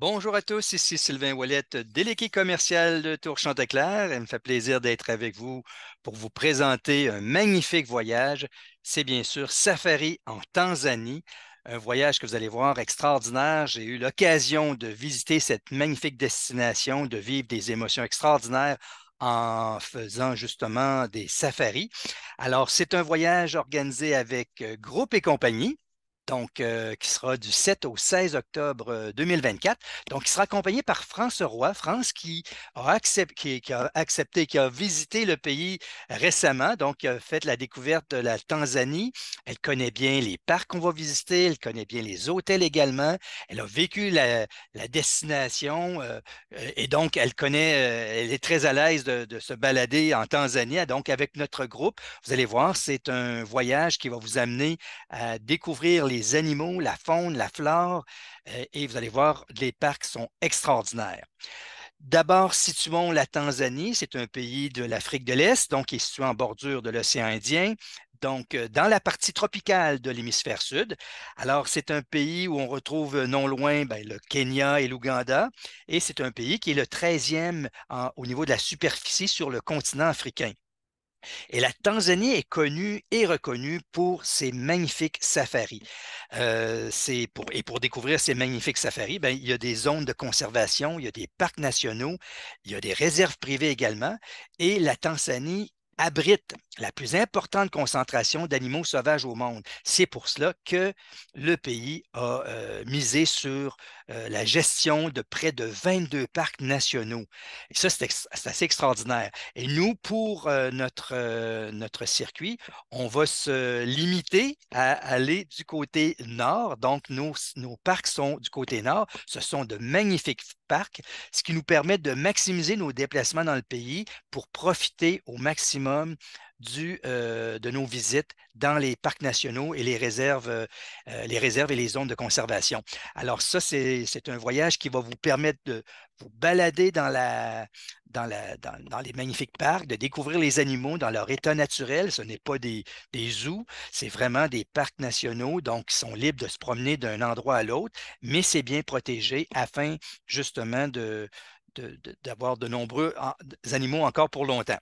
Bonjour à tous, ici Sylvain Wallet, délégué commercial de Tour Chanteclair. Il me fait plaisir d'être avec vous pour vous présenter un magnifique voyage. C'est bien sûr Safari en Tanzanie, un voyage que vous allez voir extraordinaire. J'ai eu l'occasion de visiter cette magnifique destination, de vivre des émotions extraordinaires en faisant justement des safaris. Alors, c'est un voyage organisé avec euh, Groupe et compagnie, donc euh, qui sera du 7 au 16 octobre 2024. Euh, donc, il sera accompagné par France Roy, France qui a, accepté, qui, a accepté, qui a visité le pays récemment, donc a euh, fait la découverte de la Tanzanie. Elle connaît bien les parcs qu'on va visiter, elle connaît bien les hôtels également, elle a vécu la, destination et donc elle connaît, elle est très à l'aise de, de se balader en Tanzanie. Donc, avec notre groupe, vous allez voir, c'est un voyage qui va vous amener à découvrir les les animaux, la faune, la flore, euh, et vous allez voir, les parcs sont extraordinaires. D'abord, situons la Tanzanie. C'est un pays de l'Afrique de l'Est, donc qui est situé en bordure de l'océan Indien, donc euh, dans la partie tropicale de l'hémisphère sud. Alors, c'est un pays où on retrouve euh, non loin ben, le Kenya et l'Ouganda, et c'est un pays qui est le 13e au niveau de la superficie sur le continent africain. Et la Tanzanie est connue et reconnue pour ses magnifiques safaris. Euh, et pour découvrir ces magnifiques safaris, ben, il y a des zones de conservation, il y a des parcs nationaux, il y a des réserves privées également. Et la Tanzanie abrite la plus importante concentration d'animaux sauvages au monde. C'est pour cela que le pays a euh, misé sur euh, la gestion de près de 22 parcs nationaux. Et ça, c'est assez extraordinaire. Et nous, pour euh, notre, euh, notre circuit, on va se limiter à aller du côté nord. Donc, nos, nos parcs sont du côté nord. Ce sont de magnifiques parcs, ce qui nous permet de maximiser nos déplacements dans le pays pour profiter au maximum du, euh, de nos visites dans les parcs nationaux et les réserves, euh, les réserves et les zones de conservation. Alors ça, c'est un voyage qui va vous permettre de vous balader dans, la, dans, la, dans, dans, les magnifiques parcs, de découvrir les animaux dans leur état naturel. Ce n'est pas des, des zoos, c'est vraiment des parcs nationaux, donc ils sont libres de se promener d'un endroit à l'autre, mais c'est bien protégé afin justement de, d'avoir de, nombreux animaux encore pour longtemps.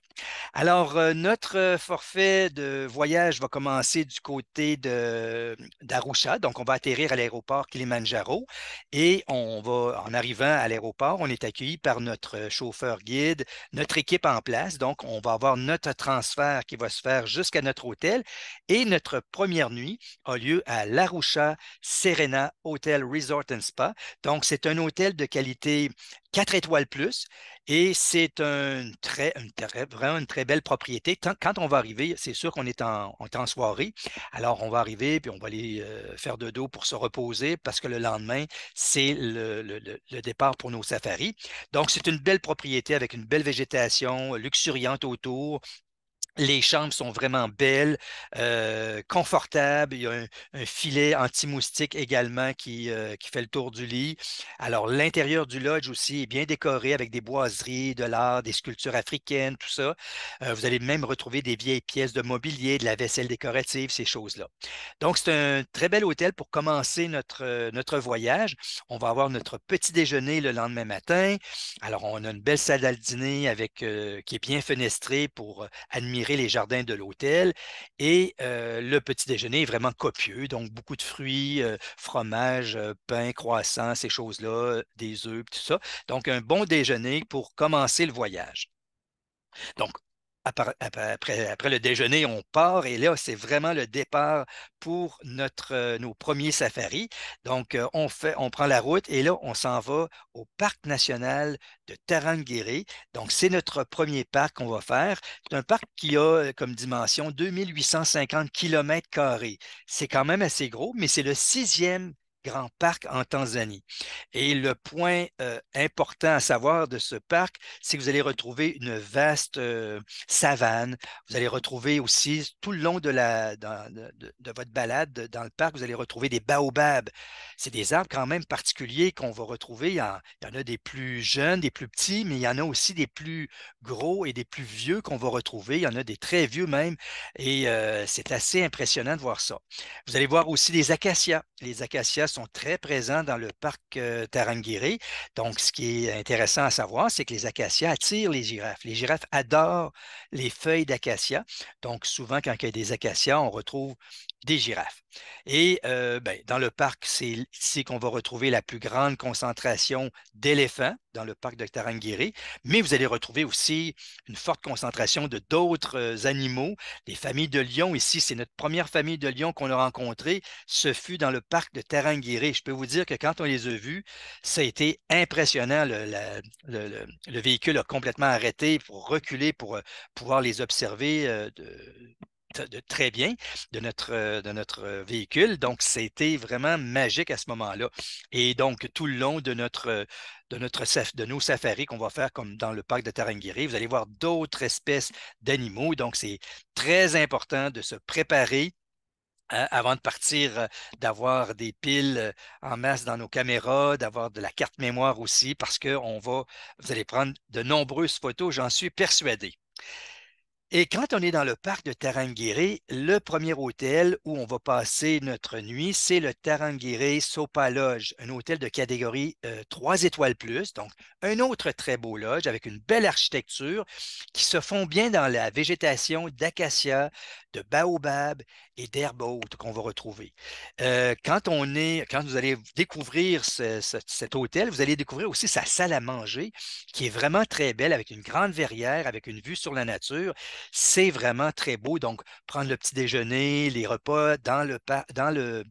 Alors, euh, notre euh, forfait de voyage va commencer du côté d'Arusha. Donc, on va atterrir à l'aéroport Kilimanjaro et on va, en arrivant à l'aéroport, on est accueilli par notre euh, chauffeur guide, notre équipe en place. Donc, on va avoir notre transfert qui va se faire jusqu'à notre hôtel et notre première nuit a lieu à l'Arusha Serena Hotel Resort and Spa. Donc, c'est un hôtel de qualité 4 étoiles plus. Et c'est une très, vraiment une très belle propriété. quand on va arriver, c'est sûr qu'on est, en, soirée. Alors, on va arriver, puis on va aller euh, faire de dos pour se reposer parce que le lendemain, c'est le départ pour nos safaris. Donc, c'est une belle propriété avec une belle végétation luxuriante autour, les chambres sont vraiment belles, confortables. Il y a un, filet anti-moustique également qui, fait le tour du lit. Alors, l'intérieur du lodge aussi est bien décoré avec des boiseries, de l'art, des sculptures africaines, tout ça. vous allez même retrouver des vieilles pièces de mobilier, de la vaisselle décorative, ces choses-là. Donc, c'est un très bel hôtel pour commencer notre, notre voyage. On va avoir notre petit déjeuner le lendemain matin. Alors, on a une belle salle à dîner qui est bien fenestrée pour admirer les jardins de l'hôtel. Et euh, le petit déjeuner est vraiment copieux, donc beaucoup de fruits, euh, fromage, euh, pain, croissant, ces choses-là, des œufs, tout ça. Donc un bon déjeuner pour commencer le voyage. Donc, après, le déjeuner, on part et là, c'est vraiment le départ pour notre, euh, nos premiers safaris. Donc, euh, on, fait, on prend la route et là, on s'en va au parc national de Tarangire. Donc, c'est notre premier parc qu'on va faire. C'est un parc qui a euh, comme dimension 2850 km. C'est quand même assez gros, mais c'est le sixième grand parc en Tanzanie. Et le point euh, important à savoir de ce parc, c'est que vous allez retrouver une vaste euh, savane. Vous allez retrouver aussi, tout le long de, la, de, votre balade dans le parc, vous allez retrouver des baobabs. C'est des arbres quand même particuliers qu'on va retrouver. Il y, en, a des plus jeunes, des plus petits, mais il y en a aussi des plus gros et des plus vieux qu'on va retrouver. Il y en a des très vieux même. Et euh, c'est assez impressionnant de voir ça. Vous allez voir aussi des acacias. Les acacias sont très présents dans le parc euh, Tarangiri. Donc, ce qui est intéressant à savoir, c'est que les acacias attirent les girafes. Les girafes adorent les feuilles d'acacia. Donc, souvent, quand il y a des acacias, on retrouve des girafes. Et euh, ben, dans le parc, c'est ici qu'on va retrouver la plus grande concentration d'éléphants, dans le parc de Tarangiri, mais vous allez retrouver aussi une forte concentration de d'autres euh, animaux. Les familles de lions, ici, c'est notre première famille de lions qu'on a rencontrée, ce fut dans le parc de Tarangiri. Je peux vous dire que quand on les a vus, ça a été impressionnant. Le, véhicule a complètement arrêté pour reculer, pour euh, pouvoir les observer de, de très bien de notre, euh, de notre euh, véhicule. Donc, c'était vraiment magique à ce moment-là. Et donc, tout le long de notre, euh, de, notre, de nos safaris qu'on va faire comme dans le parc de Tarangiri. Vous allez voir d'autres espèces d'animaux. Donc, c'est très important de se préparer hein, avant de partir, d'avoir des piles en masse dans nos caméras, d'avoir de la carte mémoire aussi, parce que on va, vous allez prendre de nombreuses photos, j'en suis persuadé. Et quand on est dans le parc de Tarangire, le premier hôtel où on va passer notre nuit, c'est le Tarangire Sopa Lodge, un hôtel de catégorie 3 euh, étoiles plus, donc un autre très beau lodge avec une belle architecture qui se fond bien dans la végétation d'acacia, de baobab et d'herbes haute qu'on va retrouver. Euh, quand, on est, quand vous allez découvrir cet hôtel, vous allez découvrir aussi sa salle à manger, qui est vraiment très belle, avec une grande verrière, avec une vue sur la nature. C'est vraiment très beau. Donc, prendre le petit déjeuner, les repas dans, le, dans, le,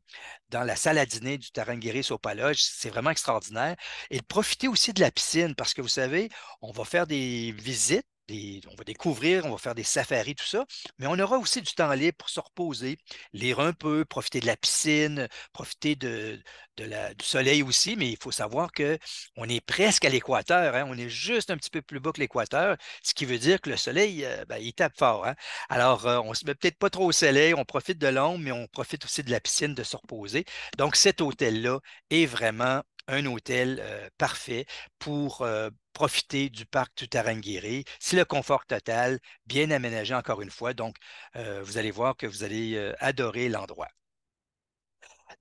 dans la salle à dîner du Tarangueris au paloge, c'est vraiment extraordinaire. Et profiter aussi de la piscine, parce que vous savez, on va faire des visites on va découvrir, on va faire des safaris, tout ça, mais on aura aussi du temps libre pour se reposer, lire un peu, profiter de la piscine, profiter de, du soleil aussi, mais il faut savoir qu'on est presque à l'équateur, hein. on est juste un petit peu plus bas que l'équateur, ce qui veut dire que le soleil, euh, ben, il tape fort. Hein. Alors, euh, on ne se met peut-être pas trop au soleil, on profite de l'ombre, mais on profite aussi de la piscine, de se reposer. Donc, cet hôtel-là est vraiment un hôtel euh, parfait pour profiter du parc Tutarangiri. C'est le confort total, bien aménagé encore une fois. Donc, euh, vous allez voir que vous allez euh, adorer l'endroit.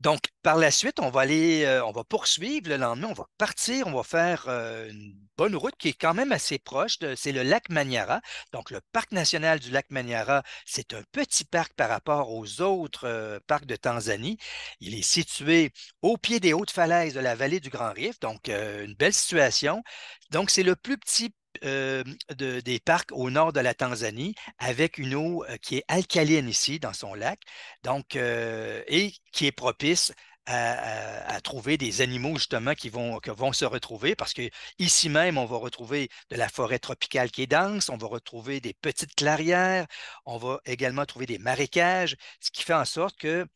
Donc, par la suite, on va aller, euh, on va poursuivre le lendemain, on va partir, on va faire euh, une bonne route qui est quand même assez proche. C'est le lac Maniara. Donc, le parc national du lac Maniara, c'est un petit parc par rapport aux autres euh, parcs de Tanzanie. Il est situé au pied des hautes falaises de la vallée du Grand Rift, donc une belle situation. Donc, c'est le plus petit euh, des parcs au nord de la Tanzanie avec une eau euh, qui est alcaline ici dans son lac, donc, euh, et qui est propice à, trouver des animaux justement qui vont, vont se retrouver parce que ici même, on va retrouver de la forêt tropicale qui est dense, on va retrouver des petites clairières, on va également trouver des marécages, ce qui fait en sorte que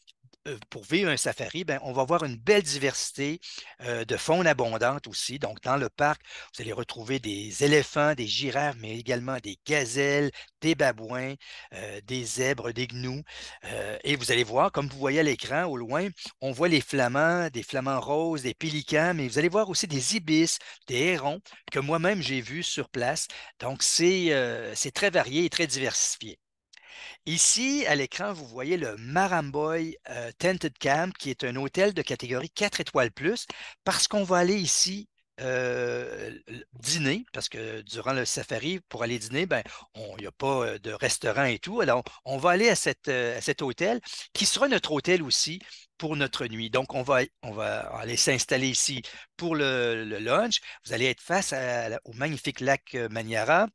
euh, pour vivre un safari, ben, on va voir une belle diversité euh, de faune abondante aussi. Donc, dans le parc, vous allez retrouver des éléphants, des girafes, mais également des gazelles, des babouins, euh, des zèbres, des gnous. et vous allez voir, comme vous voyez à l'écran, au loin, on voit les flamands, des flamands roses, des pélicans, mais vous allez voir aussi des ibis, des hérons que moi-même j'ai vus sur place. Donc, c'est très varié et très diversifié. Ici, à l'écran, vous voyez le Maramboy euh, Tented Camp, qui est un hôtel de catégorie 4 étoiles plus, parce qu'on va aller ici euh, dîner, parce que durant le safari, pour aller dîner, ben, il n'y a pas euh, de restaurant et tout. Alors, on va aller à, cet hôtel, qui sera notre hôtel aussi pour notre nuit. Donc, on va, aller s'installer ici pour le, lunch. Vous allez être face au magnifique lac Maniara.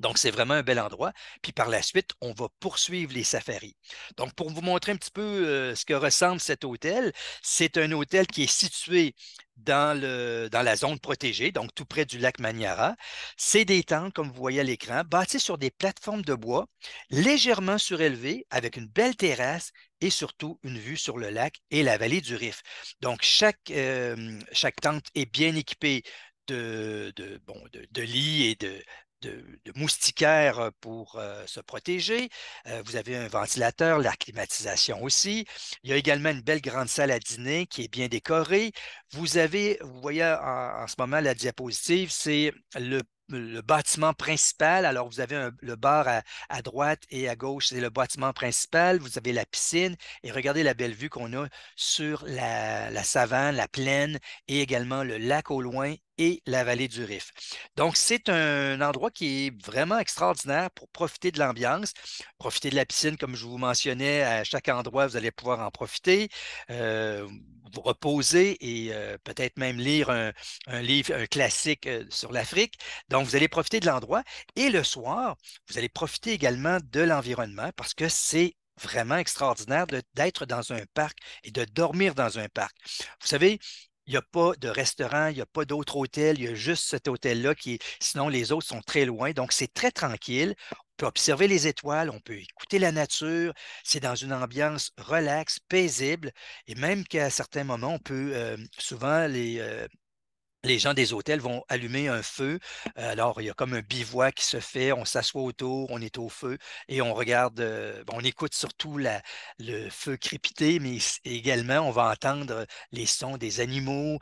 Donc, c'est vraiment un bel endroit. Puis par la suite, on va poursuivre les safaris. Donc, pour vous montrer un petit peu euh, ce que ressemble cet hôtel, c'est un hôtel qui est situé dans, le, dans la zone protégée, donc tout près du lac Maniara. C'est des tentes, comme vous voyez à l'écran, bâties sur des plateformes de bois, légèrement surélevées, avec une belle terrasse et surtout une vue sur le lac et la vallée du Rif. Donc, chaque, euh, chaque tente est bien équipée de, bon, de lits et de, de, moustiquaires pour se protéger. vous avez un ventilateur, la climatisation aussi. Il y a également une belle grande salle à dîner qui est bien décorée. Vous avez, vous voyez en ce moment la diapositive, c'est le le bâtiment principal. Alors, vous avez le bar à, droite et à gauche, c'est le bâtiment principal. Vous avez la piscine et regardez la belle vue qu'on a sur la, savane, la plaine et également le lac au loin et la vallée du Rif. Donc, c'est un endroit qui est vraiment extraordinaire pour profiter de l'ambiance, profiter de la piscine, comme je vous mentionnais, à chaque endroit, vous allez pouvoir en profiter. Euh, vous reposer et euh, peut-être même lire un, livre, classique euh, sur l'Afrique. Donc, vous allez profiter de l'endroit et le soir, vous allez profiter également de l'environnement parce que c'est vraiment extraordinaire d'être dans un parc et de dormir dans un parc. Vous savez, il n'y a pas de restaurant, il n'y a pas d'autre hôtel, il y a juste cet hôtel-là qui, sinon les autres sont très loin. Donc, c'est très tranquille peut observer les étoiles, on peut écouter la nature. C'est dans une ambiance relaxe, paisible, et même qu'à certains moments, on peut euh, souvent euh, les... gens des hôtels vont allumer un feu. Alors, il y a comme un bivouac qui se fait, on s'assoit autour, on est au feu et on regarde, euh, on écoute surtout le feu crépiter, mais également, on va entendre les sons des animaux,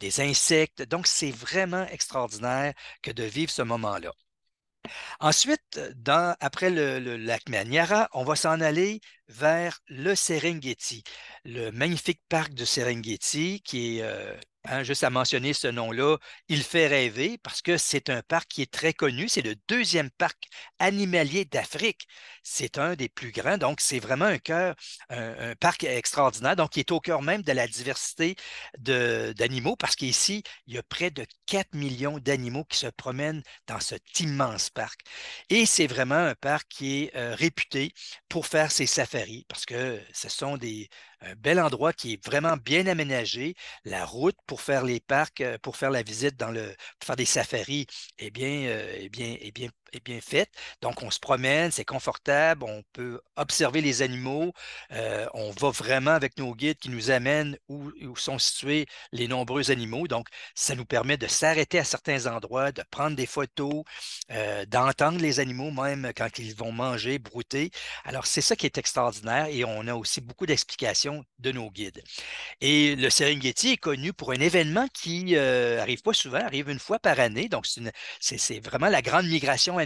des insectes. Donc, c'est vraiment extraordinaire que de vivre ce moment-là. Ensuite, après le, lac Maniara, on va s'en aller vers le Serengeti, le magnifique parc de Serengeti qui est euh, Hein, juste à mentionner ce nom-là, il fait rêver parce que c'est un parc qui est très connu. C'est le deuxième parc animalier d'Afrique. C'est un des plus grands, donc c'est vraiment un parc extraordinaire. Donc, il est au cœur même de la diversité d'animaux parce qu'ici, il y a près de 4 millions d'animaux qui se promènent dans cet immense parc. Et c'est vraiment un parc qui est euh, réputé pour faire ses safaris parce que ce sont des, un bel endroit qui est vraiment bien aménagé. La route pour faire les parcs, euh, pour faire la visite dans le, pour faire des safaris, est eh bien, est euh, eh bien, est eh bien est bien faite. Donc, on se promène, c'est confortable, on peut observer les animaux, euh, on va vraiment avec nos guides qui nous amènent où, sont situés les nombreux animaux. Donc, ça nous permet de s'arrêter à certains endroits, de prendre des photos, euh, d'entendre les animaux même quand ils vont manger, brouter. Alors, c'est ça qui est extraordinaire et on a aussi beaucoup d'explications de nos guides. Et le Serengeti est connu pour un événement qui n'arrive euh, pas souvent, arrive une fois par année. Donc, c'est vraiment la grande migration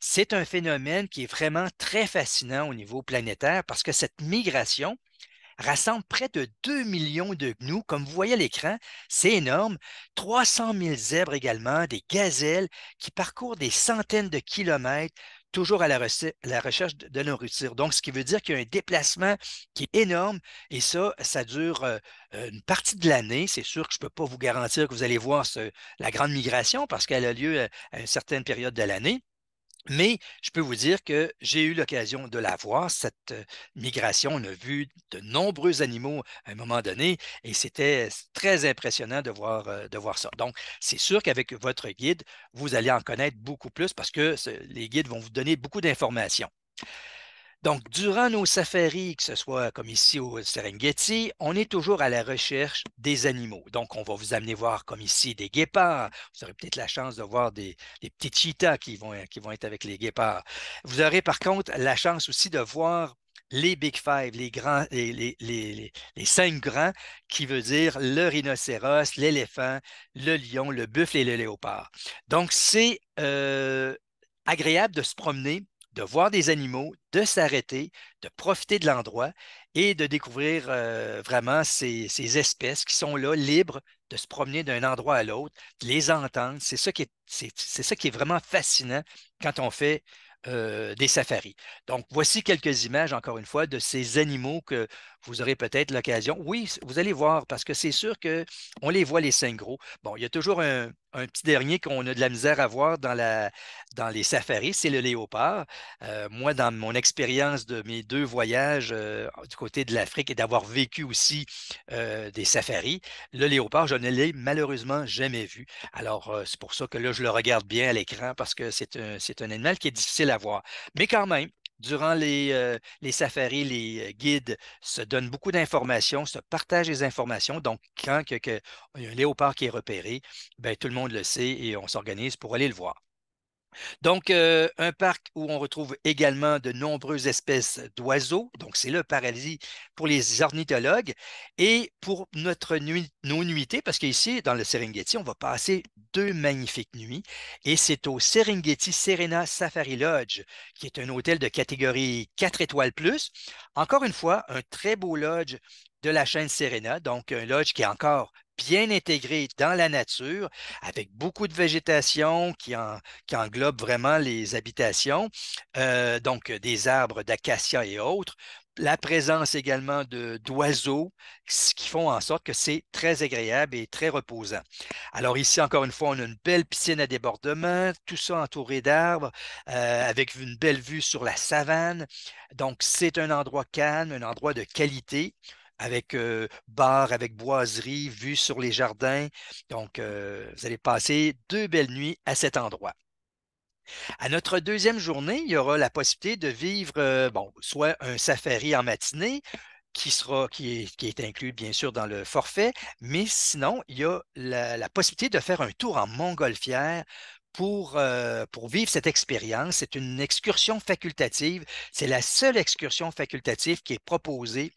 c'est un phénomène qui est vraiment très fascinant au niveau planétaire parce que cette migration rassemble près de 2 millions de gnous. Comme vous voyez à l'écran, c'est énorme. 300 000 zèbres également, des gazelles qui parcourent des centaines de kilomètres toujours à la, recherche de, nourriture. Donc, ce qui veut dire qu'il y a un déplacement qui est énorme et ça, ça dure euh, une partie de l'année. C'est sûr que je ne peux pas vous garantir que vous allez voir la grande migration parce qu'elle a lieu euh, à une certaine période de l'année. Mais je peux vous dire que j'ai eu l'occasion de la voir, cette migration. On a vu de nombreux animaux à un moment donné et c'était très impressionnant de voir, de voir ça. Donc, c'est sûr qu'avec votre guide, vous allez en connaître beaucoup plus parce que les guides vont vous donner beaucoup d'informations. Donc, durant nos safaris, que ce soit comme ici au Serengeti, on est toujours à la recherche des animaux. Donc, on va vous amener voir comme ici des guépards. Vous aurez peut-être la chance de voir des, des petits cheetahs qui vont, qui vont être avec les guépards. Vous aurez par contre la chance aussi de voir les Big Five, les, grands, les, cinq grands, qui veut dire le rhinocéros, l'éléphant, le lion, le buffle et le léopard. Donc, c'est euh, agréable de se promener de voir des animaux, de s'arrêter, de profiter de l'endroit et de découvrir euh, vraiment ces, espèces qui sont là, libres de se promener d'un endroit à l'autre, de les entendre. C'est ça, qui est, c'est, qui est vraiment fascinant quand on fait euh, des safaris. Donc, voici quelques images, encore une fois, de ces animaux que vous aurez peut-être l'occasion. Oui, vous allez voir, parce que c'est sûr qu'on les voit, les gros. Bon, il y a toujours un, un petit dernier qu'on a de la misère à voir dans, la, dans les safaris, c'est le léopard. Euh, moi, dans mon expérience de mes deux voyages euh, du côté de l'Afrique et d'avoir vécu aussi euh, des safaris, le léopard, je ne l'ai malheureusement jamais vu. Alors, c'est pour ça que là, je le regarde bien à l'écran parce que c'est un, un animal qui est difficile à voir. Mais quand même, durant euh, les, safaris, les euh, guides se donnent beaucoup d'informations, se partagent les informations. Donc, quand il y a un léopard qui est repéré, ben, tout le monde le sait et on s'organise pour aller le voir. Donc, euh, un parc où on retrouve également de nombreuses espèces d'oiseaux. Donc, c'est le paradis pour les ornithologues. Et pour notre nuit, nos nuités, parce qu'ici, dans le Serengeti, on va passer deux magnifiques nuits. Et c'est au Serengeti Serena Safari Lodge, qui est un hôtel de catégorie 4 étoiles plus. Encore une fois, un très beau lodge de la chaîne Serena, donc un lodge qui est encore bien intégré dans la nature, avec beaucoup de végétation qui, englobe vraiment les habitations, euh, donc euh, des arbres d'acacia et autres, la présence également d'oiseaux, ce qui font en sorte que c'est très agréable et très reposant. Alors ici, encore une fois, on a une belle piscine à débordement, tout ça entouré d'arbres, euh, avec une belle vue sur la savane. Donc, c'est un endroit calme, un endroit de qualité avec euh, bar, avec boiseries, vue sur les jardins. Donc, euh, vous allez passer deux belles nuits à cet endroit. À notre deuxième journée, il y aura la possibilité de vivre euh, bon, soit un safari en matinée, qui, sera, qui, est, inclus bien sûr dans le forfait, mais sinon, il y a la, possibilité de faire un tour en montgolfière pour, pour, vivre cette expérience. C'est une excursion facultative. C'est la seule excursion facultative qui est proposée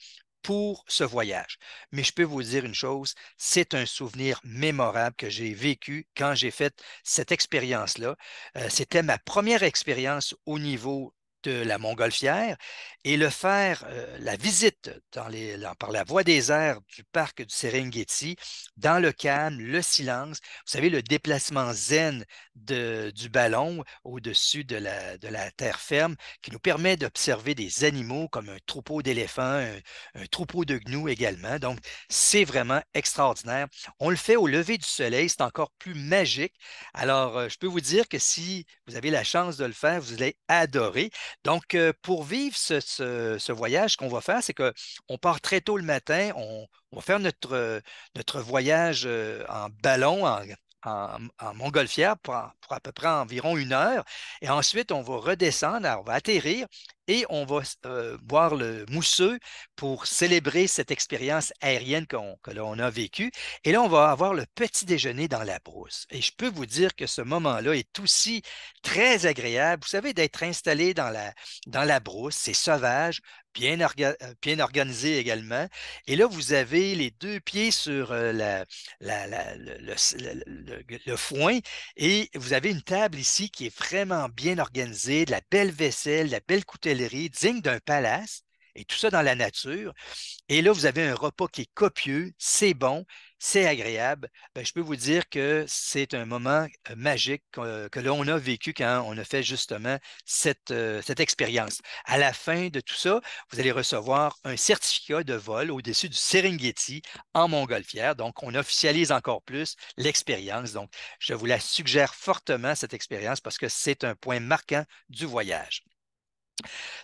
pour ce voyage. Mais je peux vous dire une chose, c'est un souvenir mémorable que j'ai vécu quand j'ai fait cette expérience-là. Euh, c'était ma première expérience au niveau de la montgolfière et le faire euh, la visite par la voie des airs du parc du Serengeti dans le calme, le silence. Vous savez, le déplacement zen du ballon au-dessus de la, terre ferme qui nous permet d'observer des animaux comme un troupeau d'éléphants, un, troupeau de gnous également. Donc, c'est vraiment extraordinaire. On le fait au lever du soleil, c'est encore plus magique. Alors, euh, je peux vous dire que si vous avez la chance de le faire, vous allez adorer. Donc, euh, pour vivre ce, voyage, ce qu'on va faire, c'est qu'on part très tôt le matin, on, va faire notre, euh, voyage euh, en ballon, en, montgolfière pour, pour, à peu près environ une heure. Et ensuite, on va redescendre, on va atterrir et on va euh, boire le mousseux pour célébrer cette expérience aérienne qu'on, que a vécue. Et là, on va avoir le petit déjeuner dans la brousse. Et je peux vous dire que ce moment-là est aussi très agréable. Vous savez, d'être installé dans la, dans la brousse, c'est sauvage, bien, euh, organisé également. Et là, vous avez les deux pieds sur le, foin et vous avez une table ici qui est vraiment bien organisée, de la belle vaisselle, de la belle coutelle digne d'un palace, et tout ça dans la nature. Et là, vous avez un repas qui est copieux, c'est bon, c'est agréable. Ben, je peux vous dire que c'est un moment euh, magique euh, que, l'on a vécu quand on a fait justement cette, euh, cette expérience. À la fin de tout ça, vous allez recevoir un certificat de vol au-dessus du Serengeti en Montgolfière. Donc, on officialise encore plus l'expérience. Donc, je vous la suggère fortement, cette expérience, parce que c'est un point marquant du voyage.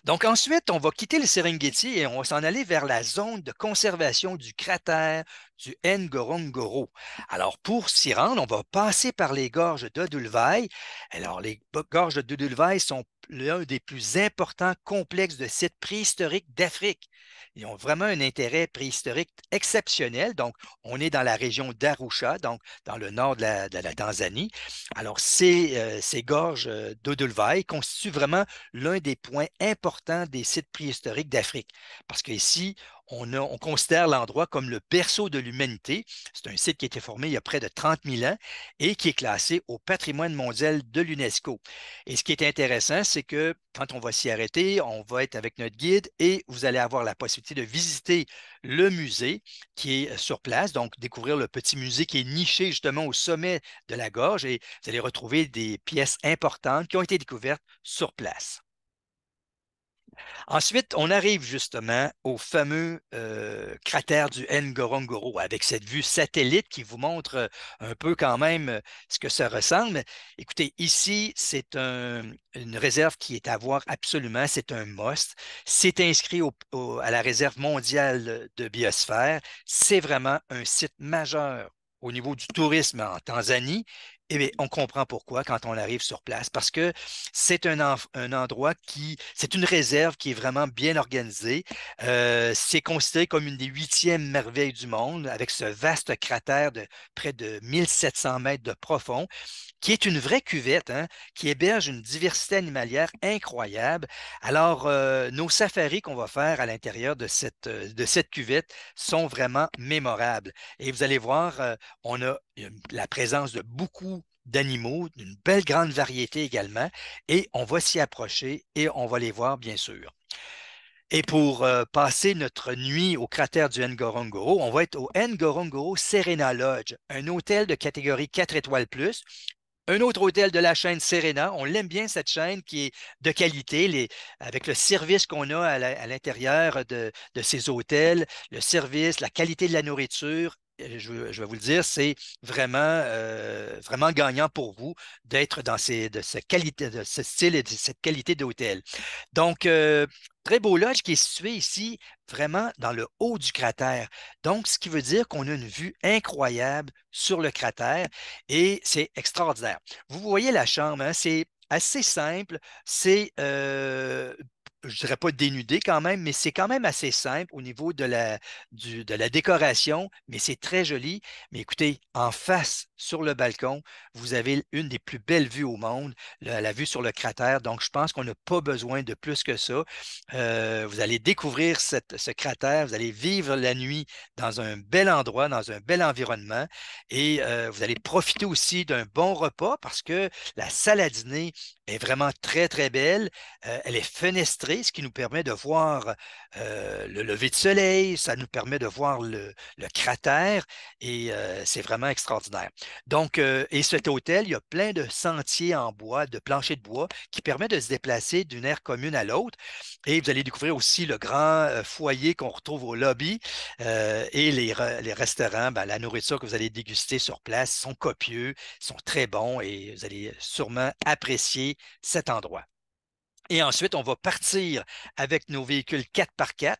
Donc ensuite, on va quitter le Serengeti et on va s'en aller vers la zone de conservation du cratère du Ngorongoro. Alors, pour s'y rendre, on va passer par les gorges de Alors, les gorges de sont l'un des plus importants complexes de sites préhistoriques d'Afrique. Ils ont vraiment un intérêt préhistorique exceptionnel. Donc, on est dans la région d'Arusha, donc dans le nord de la, Tanzanie. Alors, ces, euh, ces gorges euh, d'Odulvaï constituent vraiment l'un des points importants des sites préhistoriques d'Afrique, parce qu'ici, on, considère l'endroit comme le berceau de l'humanité. C'est un site qui a été formé il y a près de 30 000 ans et qui est classé au patrimoine mondial de l'UNESCO. Et ce qui est intéressant, c'est que quand on va s'y arrêter, on va être avec notre guide et vous allez avoir la possibilité de visiter le musée qui est euh, sur place, donc découvrir le petit musée qui est niché justement au sommet de la gorge et vous allez retrouver des pièces importantes qui ont été découvertes sur place. Ensuite, on arrive justement au fameux euh, cratère du Ngorongoro avec cette vue satellite qui vous montre euh, un peu quand même euh, ce que ça ressemble. Écoutez, ici, c'est une réserve qui est à voir absolument. C'est un must. C'est inscrit à la réserve mondiale de biosphère. C'est vraiment un site majeur au niveau du tourisme en Tanzanie eh on comprend pourquoi quand on arrive sur place, parce que c'est un, endroit qui, c'est une réserve qui est vraiment bien organisée. Euh, c'est considéré comme une des huitièmes merveilles du monde, avec ce vaste cratère de près de 1700 mètres de profond qui est une vraie cuvette, hein, qui héberge une diversité animalière incroyable. Alors, euh, nos safaris qu'on va faire à l'intérieur de cette, euh, de cette cuvette sont vraiment mémorables. Et vous allez voir, euh, on a la présence de beaucoup d'animaux, d'une belle grande variété également, et on va s'y approcher et on va les voir, bien sûr. Et pour passer notre nuit au cratère du Ngorongoro, on va être au Ngorongoro Serena Lodge, un hôtel de catégorie 4 étoiles plus, un autre hôtel de la chaîne Serena, on l'aime bien cette chaîne qui est de qualité, avec le service qu'on a à l'intérieur de, de, ces hôtels, le service, la qualité de la nourriture je, vais vous le dire, c'est vraiment, euh, vraiment gagnant pour vous d'être dans ces, de ce, style et de cette qualité d'hôtel. Donc, euh, très beau lodge qui est situé ici, vraiment dans le haut du cratère. Donc, ce qui veut dire qu'on a une vue incroyable sur le cratère et c'est extraordinaire. Vous voyez la chambre, hein, c'est assez simple. C'est euh, je dirais pas dénudé quand même, mais c'est quand même assez simple au niveau de la, de la décoration, mais c'est très joli. Mais écoutez, en face sur le balcon. Vous avez une des plus belles vues au monde, la, vue sur le cratère. Donc, je pense qu'on n'a pas besoin de plus que ça. Euh, vous allez découvrir ce cratère, vous allez vivre la nuit dans un bel endroit, dans un bel environnement. Et euh, vous allez profiter aussi d'un bon repas parce que la salle à dîner est vraiment très, très belle. Euh, elle est fenestrée, ce qui nous permet de voir le lever de soleil, ça nous permet de voir le, cratère et c'est vraiment extraordinaire. Donc, euh, et cet hôtel, il y a plein de sentiers en bois, de planchers de bois, qui permettent de se déplacer d'une aire commune à l'autre. Et vous allez découvrir aussi le grand euh, foyer qu'on retrouve au lobby euh, et les, restaurants. Ben, la nourriture que vous allez déguster sur place sont copieux, sont très bons et vous allez sûrement apprécier cet endroit. Et ensuite, on va partir avec nos véhicules 4x4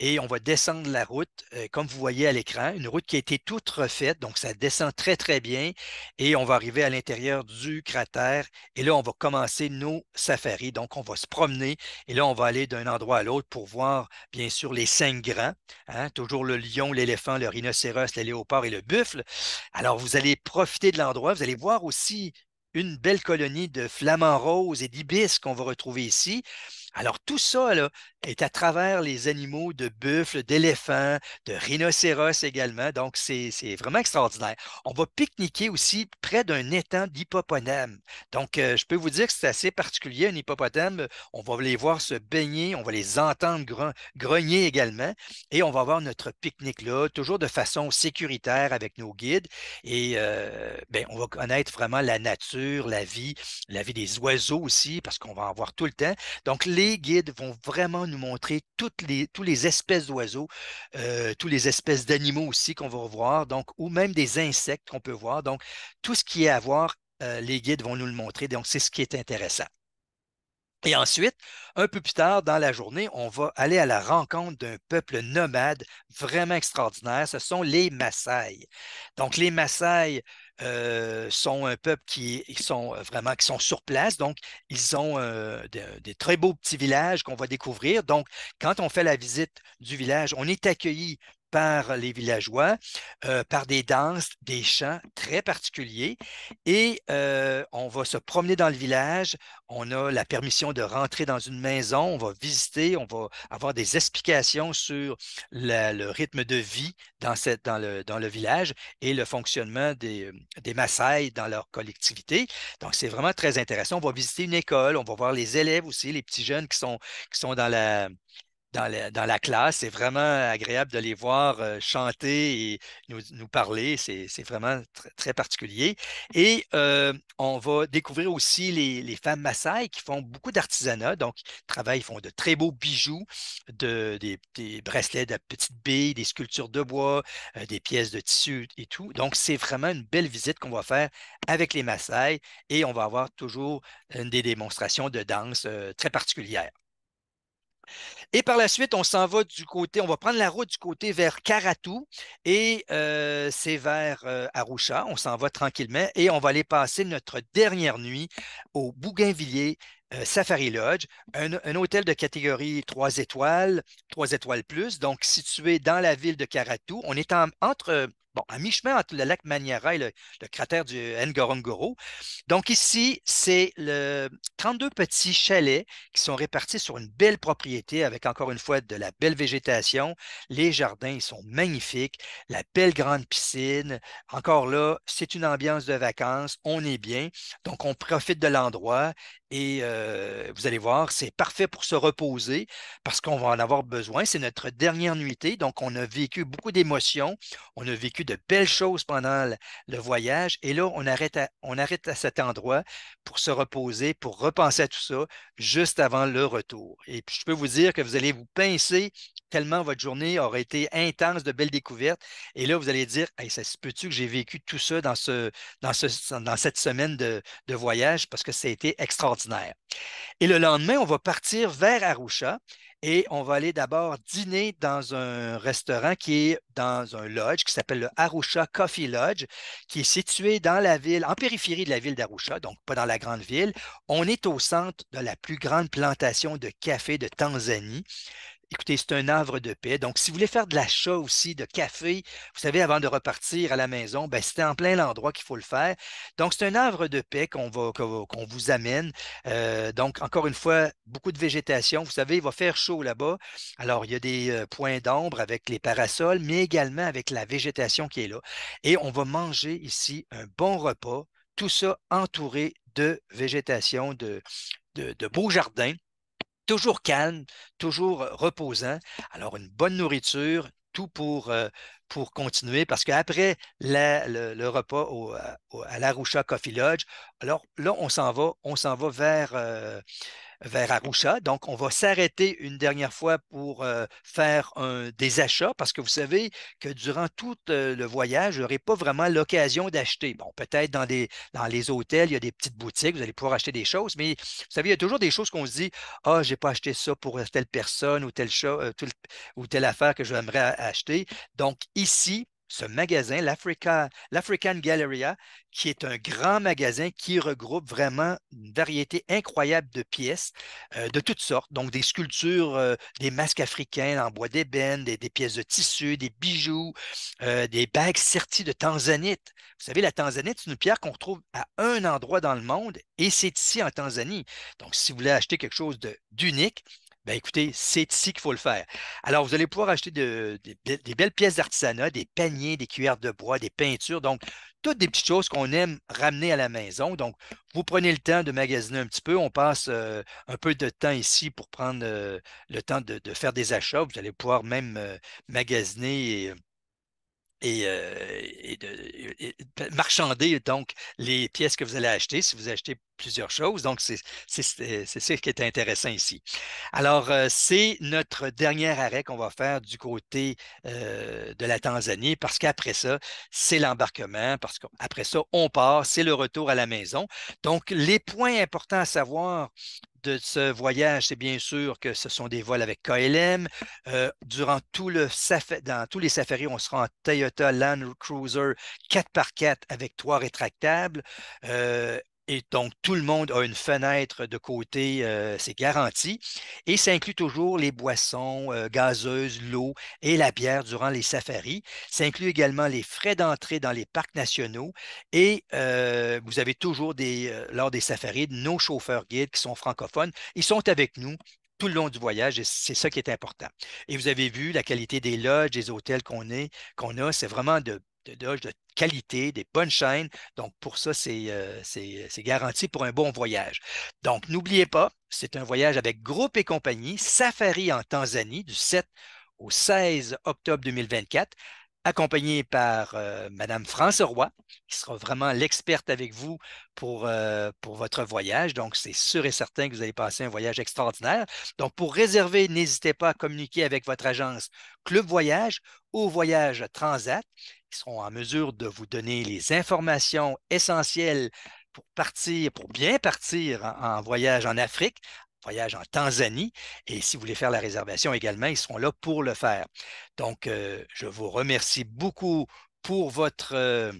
et on va descendre la route, euh, comme vous voyez à l'écran, une route qui a été toute refaite, donc ça descend très, très bien. Et on va arriver à l'intérieur du cratère. Et là, on va commencer nos safaris. Donc, on va se promener et là, on va aller d'un endroit à l'autre pour voir, bien sûr, les cinq grands, hein, toujours le lion, l'éléphant, le rhinocéros, le léopard et le buffle. Alors, vous allez profiter de l'endroit. Vous allez voir aussi une belle colonie de flamants roses et d'ibis qu'on va retrouver ici. Alors, tout ça est à travers les animaux de buffles, d'éléphants, de rhinocéros également. Donc, c'est vraiment extraordinaire. On va pique-niquer aussi près d'un étang d'hippopotame. Donc, euh, je peux vous dire que c'est assez particulier, un hippopotame. On va les voir se baigner, on va les entendre grogner également. Et on va avoir notre pique-nique là, toujours de façon sécuritaire avec nos guides. Et euh, ben, on va connaître vraiment la nature, la vie, la vie des oiseaux aussi, parce qu'on va en voir tout le temps. Donc, les guides vont vraiment nous montrer toutes les, les espèces d'oiseaux, euh, toutes les espèces d'animaux aussi qu'on va voir, donc, ou même des insectes qu'on peut voir. Donc, tout ce qui est à voir, euh, les guides vont nous le montrer. Donc, c'est ce qui est intéressant. Et ensuite, un peu plus tard dans la journée, on va aller à la rencontre d'un peuple nomade vraiment extraordinaire. Ce sont les Maasai. Donc, les Maasai, euh, sont un peuple qui sont euh, vraiment qui sont sur place. Donc, ils ont euh, des très beaux petits villages qu'on va découvrir. Donc, quand on fait la visite du village, on est accueilli par les villageois, euh, par des danses, des chants très particuliers. Et euh, on va se promener dans le village, on a la permission de rentrer dans une maison, on va visiter, on va avoir des explications sur le rythme de vie dans, le, village et le fonctionnement des, euh, des Maasai dans leur collectivité. Donc, c'est vraiment très intéressant. On va visiter une école, on va voir les élèves aussi, les petits jeunes qui sont dans la dans la, classe. C'est vraiment agréable de les voir euh, chanter et nous, parler. C'est vraiment très particulier. Et euh, on va découvrir aussi les, femmes Maasai qui font beaucoup d'artisanat. Donc, ils travaillent, font de très beaux bijoux, des, bracelets de petites billes, des sculptures de bois, euh, des pièces de tissu et tout. Donc, c'est vraiment une belle visite qu'on va faire avec les Maasai et on va avoir toujours des démonstrations de danse très particulières. Et par la suite, on s'en va du côté, on va prendre la route du côté vers Karatou et euh, c'est vers euh, Arusha. On s'en va tranquillement et on va aller passer notre dernière nuit au Bougainvilliers euh, Safari Lodge, un, hôtel de catégorie 3 étoiles, 3 étoiles plus, donc situé dans la ville de Karatou. On est entre à mi-chemin entre le lac Maniara et le, cratère du Ngorongoro. Donc ici, c'est le 32 petits chalets qui sont répartis sur une belle propriété avec encore une fois de la belle végétation. Les jardins, sont magnifiques. La belle grande piscine. Encore là, c'est une ambiance de vacances. On est bien. Donc on profite de l'endroit et euh, vous allez voir, c'est parfait pour se reposer parce qu'on va en avoir besoin. C'est notre dernière nuitée. Donc on a vécu beaucoup d'émotions. On a vécu de belles choses pendant le, voyage. Et là, on arrête, on arrête à cet endroit pour se reposer, pour repenser à tout ça juste avant le retour. Et puis, je peux vous dire que vous allez vous pincer tellement votre journée aurait été intense de belles découvertes. Et là, vous allez dire, ça se peut-tu que j'ai vécu tout ça dans, ce, dans, ce, dans cette semaine de, de voyage parce que ça a été extraordinaire. Et le lendemain, on va partir vers Arusha et on va aller d'abord dîner dans un restaurant qui est dans un lodge qui s'appelle le Arusha Coffee Lodge, qui est situé dans la ville, en périphérie de la ville d'Arusha, donc pas dans la grande ville. On est au centre de la plus grande plantation de café de Tanzanie. Écoutez, c'est un havre de paix. Donc, si vous voulez faire de l'achat aussi de café, vous savez, avant de repartir à la maison, ben, c'était en plein l'endroit qu'il faut le faire. Donc, c'est un havre de paix qu'on vous amène. Euh, donc, encore une fois, beaucoup de végétation. Vous savez, il va faire chaud là-bas. Alors, il y a des euh, points d'ombre avec les parasols, mais également avec la végétation qui est là. Et on va manger ici un bon repas, tout ça entouré de végétation, de, de beaux jardins toujours calme, toujours euh, reposant. Alors, une bonne nourriture, tout pour, euh, pour continuer, parce qu'après le, repas euh, à la Coffee Lodge, alors là, on s'en va, on s'en va vers, vers Arusha. Donc, on va s'arrêter une dernière fois pour euh, faire des achats parce que vous savez que durant tout euh, le voyage, je n'aurai pas vraiment l'occasion d'acheter. Bon, peut-être dans, dans les hôtels, il y a des petites boutiques, vous allez pouvoir acheter des choses, mais vous savez, il y a toujours des choses qu'on se dit Ah, je n'ai pas acheté ça pour telle personne ou telle, euh, chose, ou telle affaire que j'aimerais acheter. Donc, ici, ce magasin, l'African Galleria, qui est un grand magasin qui regroupe vraiment une variété incroyable de pièces euh, de toutes sortes. Donc, des sculptures, euh, des masques africains en bois d'ébène, des, pièces de tissu, des bijoux, euh, des bagues serties de tanzanite. Vous savez, la tanzanite, c'est une pierre qu'on retrouve à un endroit dans le monde et c'est ici en Tanzanie. Donc, si vous voulez acheter quelque chose d'unique, ben écoutez, c'est ici qu'il faut le faire. Alors, vous allez pouvoir acheter des belles pièces d'artisanat, des paniers, des cuillères de bois, des peintures, donc toutes des petites choses qu'on aime ramener à la maison. Donc, vous prenez le temps de magasiner un petit peu. On passe euh, un peu de temps ici pour prendre euh, le temps de, faire des achats. Vous allez pouvoir même euh, magasiner et euh, et, de, marchander donc les pièces que vous allez acheter si vous achetez plusieurs choses. Donc, c'est ce qui est intéressant ici. Alors, euh, c'est notre dernier arrêt qu'on va faire du côté euh, de la Tanzanie parce qu'après ça, c'est l'embarquement, parce qu'après ça, on part, c'est le retour à la maison. Donc, les points importants à savoir de ce voyage, c'est bien sûr que ce sont des vols avec KLM. Euh, durant tout le dans tous les safaris, on sera en Toyota Land Cruiser 4x4 avec toit rétractable. Euh, et donc, tout le monde a une fenêtre de côté, euh, c'est garanti. Et ça inclut toujours les boissons euh, gazeuses, l'eau et la bière durant les safaris. Ça inclut également les frais d'entrée dans les parcs nationaux. Et euh, vous avez toujours, des, lors des safaris, nos chauffeurs guides qui sont francophones. Ils sont avec nous tout le long du voyage et c'est ça qui est important. Et vous avez vu la qualité des lodges, des hôtels qu'on a, c'est vraiment de de, qualité, des bonnes chaînes. Donc, pour ça, euh, c'est garanti pour un bon voyage. Donc, n'oubliez pas, c'est un voyage avec groupe et compagnie, Safari en Tanzanie du 7 au 16 octobre 2024 accompagné par Mme euh, Madame France Roy, qui sera vraiment l'experte avec vous pour, euh, pour votre voyage. Donc, c'est sûr et certain que vous allez passer un voyage extraordinaire. Donc, pour réserver, n'hésitez pas à communiquer avec votre agence Club Voyage ou Voyage Transat, qui seront en mesure de vous donner les informations essentielles pour partir, pour bien partir en voyage en Afrique, voyage en Tanzanie. Et si vous voulez faire la réservation également, ils seront là pour le faire. Donc, euh, je vous remercie beaucoup pour votre euh,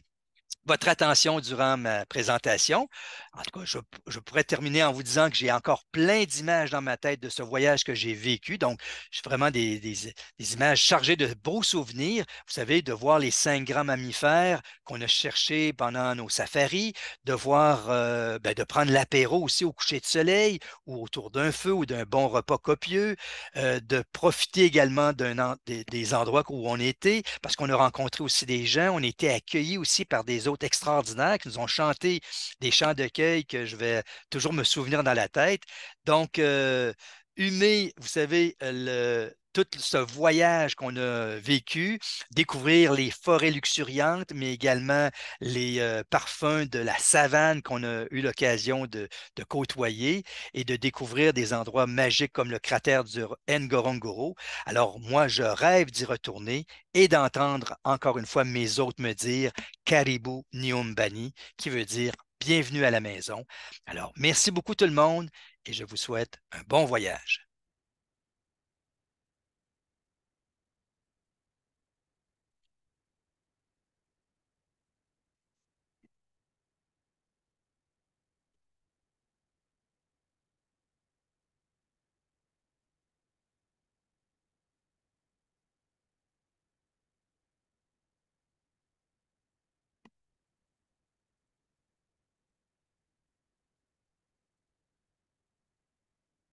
votre attention durant ma présentation. En tout cas, je, pourrais terminer en vous disant que j'ai encore plein d'images dans ma tête de ce voyage que j'ai vécu. Donc, j'ai vraiment des, images chargées de beaux souvenirs. Vous savez, de voir les cinq grands mammifères qu'on a cherchés pendant nos safaris, de voir, euh, ben, de prendre l'apéro aussi au coucher de soleil ou autour d'un feu ou d'un bon repas copieux, euh, de profiter également des, des endroits où on était parce qu'on a rencontré aussi des gens, on était accueillis aussi par des autres Extraordinaire, extraordinaires qui nous ont chanté des chants d'accueil que je vais toujours me souvenir dans la tête. Donc, euh, Humé, vous savez, le, tout ce voyage qu'on a vécu, découvrir les forêts luxuriantes, mais également les euh, parfums de la savane qu'on a eu l'occasion de, côtoyer et de découvrir des endroits magiques comme le cratère du Ngorongoro. Alors moi, je rêve d'y retourner et d'entendre encore une fois mes hôtes me dire Caribou Niumbani, qui veut dire bienvenue à la maison. Alors merci beaucoup tout le monde et je vous souhaite un bon voyage.